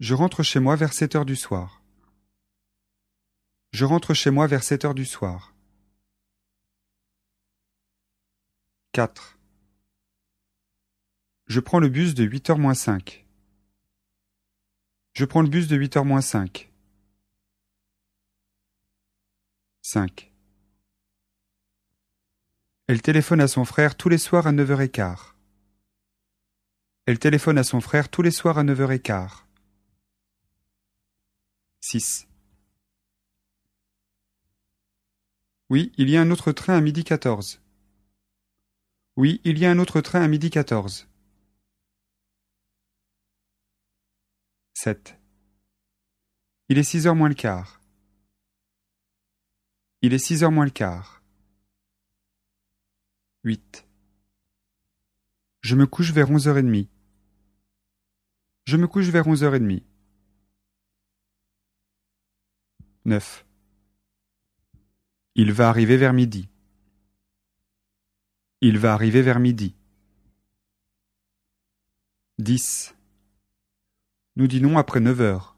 Je rentre chez moi vers 7 heures du soir. Je rentre chez moi vers 7 heures du soir. 4. Je prends le bus de 8h moins 5. Je prends le bus de 8h moins 5. 5. Elle téléphone à son frère tous les soirs à 9h15. Elle téléphone à son frère tous les soirs à 9h15. 6. Oui, il y a un autre train à midi 14. Oui, il y a un autre train à midi 14. 7. Il est 6 h moins le quart. Il est 6 heures moins le quart. 8. Je me couche vers 11h30. Je me couche vers 11h30. 9. Il va arriver vers midi. Il va arriver vers midi. 10. Nous dînons après 9 heures.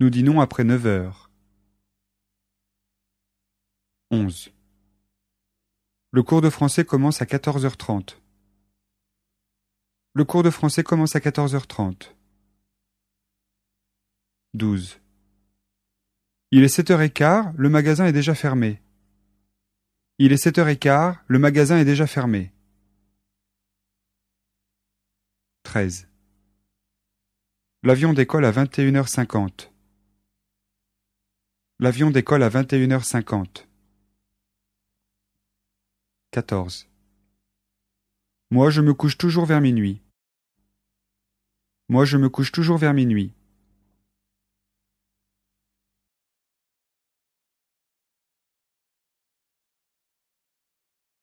Nous dînons après 9 heures. 11. Le cours de français commence à 14h30. Le cours de français commence à 14h30. 12. Il est 7h15, le magasin est déjà fermé. Il est 7h15, le magasin est déjà fermé. 13. L'avion décolle à 21h50. L'avion décolle à 21h50. 14. Moi, je me couche toujours vers minuit. Moi, je me couche toujours vers minuit.